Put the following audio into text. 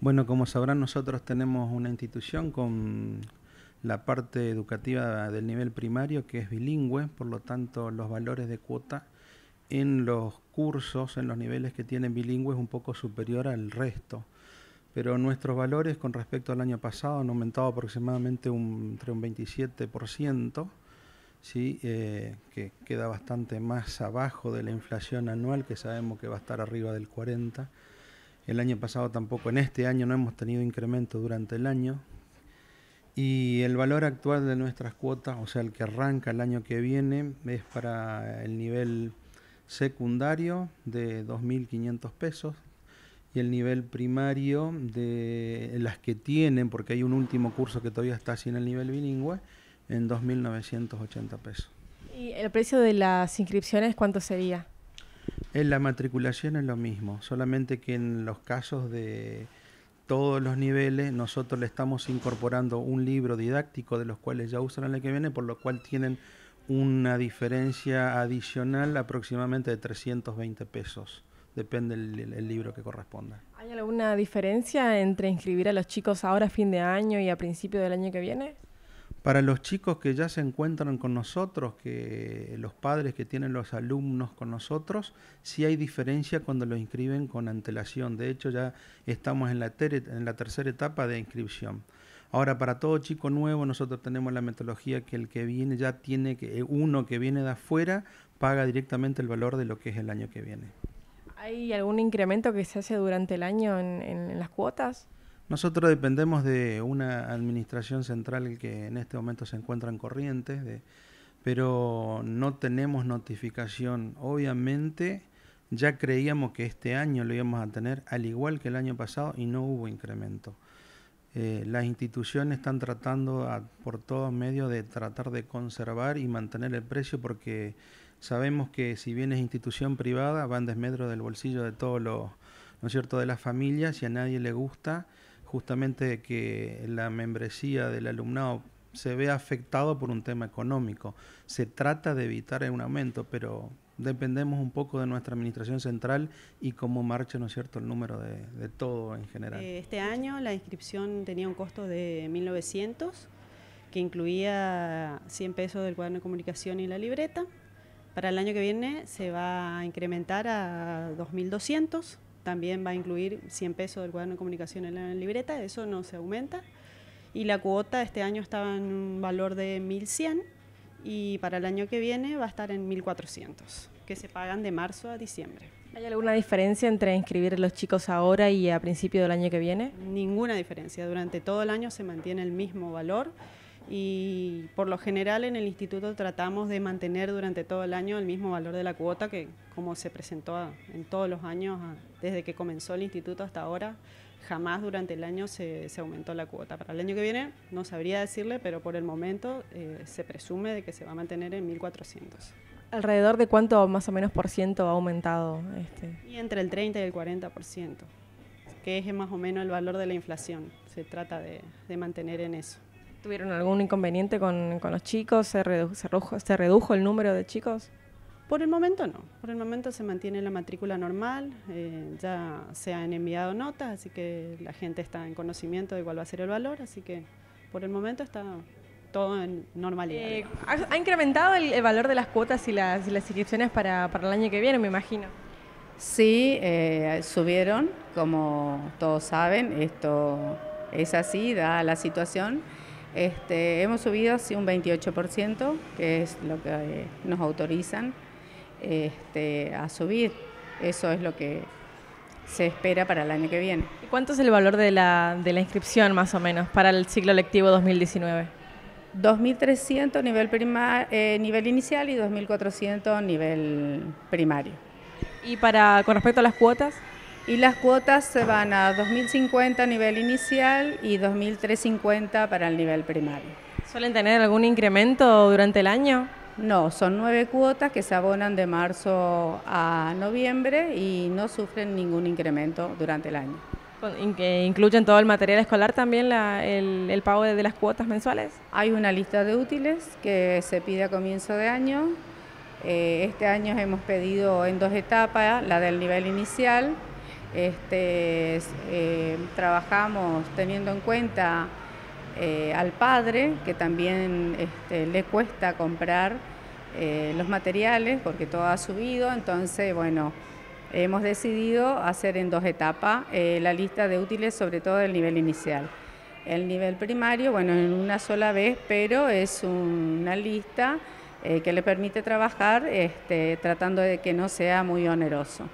Bueno, como sabrán, nosotros tenemos una institución con la parte educativa del nivel primario que es bilingüe, por lo tanto los valores de cuota en los cursos, en los niveles que tienen bilingües, un poco superior al resto. Pero nuestros valores con respecto al año pasado han aumentado aproximadamente un, entre un 27%, eh, que queda bastante más abajo de la inflación anual, que sabemos que va a estar arriba del 40% el año pasado tampoco, en este año no hemos tenido incremento durante el año. Y el valor actual de nuestras cuotas, o sea, el que arranca el año que viene, es para el nivel secundario de 2.500 pesos y el nivel primario de las que tienen, porque hay un último curso que todavía está sin el nivel bilingüe, en 2.980 pesos. ¿Y el precio de las inscripciones cuánto sería? En la matriculación es lo mismo, solamente que en los casos de todos los niveles nosotros le estamos incorporando un libro didáctico de los cuales ya usan el año que viene, por lo cual tienen una diferencia adicional aproximadamente de 320 pesos depende del libro que corresponda. ¿Hay alguna diferencia entre inscribir a los chicos ahora a fin de año y a principio del año que viene? Para los chicos que ya se encuentran con nosotros, que los padres que tienen los alumnos con nosotros, sí hay diferencia cuando lo inscriben con antelación. De hecho, ya estamos en la, en la tercera etapa de inscripción. Ahora, para todo chico nuevo, nosotros tenemos la metodología que el que viene ya tiene que, eh, uno que viene de afuera, paga directamente el valor de lo que es el año que viene. ¿Hay algún incremento que se hace durante el año en las cuotas? Nosotros dependemos de una administración central que en este momento se encuentra en Corrientes, pero no tenemos notificación. Obviamente ya creíamos que este año lo íbamos a tener, al igual que el año pasado, y no hubo incremento. Eh, las instituciones están tratando por todos medios de tratar de conservar y mantener el precio porque sabemos que si bien es institución privada, van desmedro del bolsillo de todos los, ¿no es cierto?, de las familias, y a nadie le gusta justamente que la membresía del alumnado se ve afectado por un tema económico. Se trata de evitar un aumento, pero dependemos un poco de nuestra administración central y cómo marcha, ¿no es cierto?, el número de, de todo en general. Eh, este año la inscripción tenía un costo de 1.900, que incluía 100 pesos del cuaderno de comunicación y la libreta. Para el año que viene se va a incrementar a 2.200 también va a incluir 100 pesos del cuaderno de comunicación en la libreta, eso no se aumenta. Y la cuota este año estaba en un valor de 1.100 y para el año que viene va a estar en 1.400, que se pagan de marzo a diciembre. ¿Hay alguna diferencia entre inscribir a los chicos ahora y a principio del año que viene? Ninguna diferencia. Durante todo el año se mantiene el mismo valor y por lo general en el instituto tratamos de mantener durante todo el año el mismo valor de la cuota que como se presentó en todos los años desde que comenzó el instituto hasta ahora jamás durante el año se, aumentó la cuota para el año que viene no sabría decirle pero por el momento eh, se presume de que se va a mantener en 1400 alrededor de cuánto más o menos por ciento ha aumentado este y entre el 30 y el 40 por ciento que es más o menos el valor de la inflación se trata de mantener en eso ¿Tuvieron algún inconveniente con, con los chicos? ¿Se, se, redujo, ¿Se redujo el número de chicos? Por el momento no, por el momento se mantiene la matrícula normal, eh, ya se han enviado notas, así que la gente está en conocimiento de cuál va a ser el valor, así que por el momento está todo en normalidad. Eh, ¿Ha incrementado el, valor de las cuotas y las, inscripciones para, para, el año que viene, me imagino? Sí, eh, subieron, como todos saben, esto es así, da la situación. Este, hemos subido así un 28%, que es lo que eh, nos autorizan este, a subir. Eso es lo que se espera para el año que viene. ¿Y cuánto es el valor de la, inscripción más o menos para el ciclo lectivo 2019? 2.300 nivel, eh, nivel inicial y 2.400 nivel primario. ¿Y para, con respecto a las cuotas? y las cuotas se van a 2.050 a nivel inicial y 2.350 para el nivel primario. ¿Suelen tener algún incremento durante el año? No, son nueve cuotas que se abonan de marzo a noviembre y no sufren ningún incremento durante el año. ¿Que incluyen todo el material escolar también el, pago de las cuotas mensuales? Hay una lista de útiles que se pide a comienzo de año. Eh, este año hemos pedido en dos etapas, la del nivel inicial este, eh, trabajamos teniendo en cuenta eh, al padre, que también este, le cuesta comprar eh, los materiales porque todo ha subido, entonces, bueno, hemos decidido hacer en dos etapas la lista de útiles, sobre todo del nivel inicial. El nivel primario, bueno, en una sola vez, pero es una lista que le permite trabajar este, tratando de que no sea muy oneroso.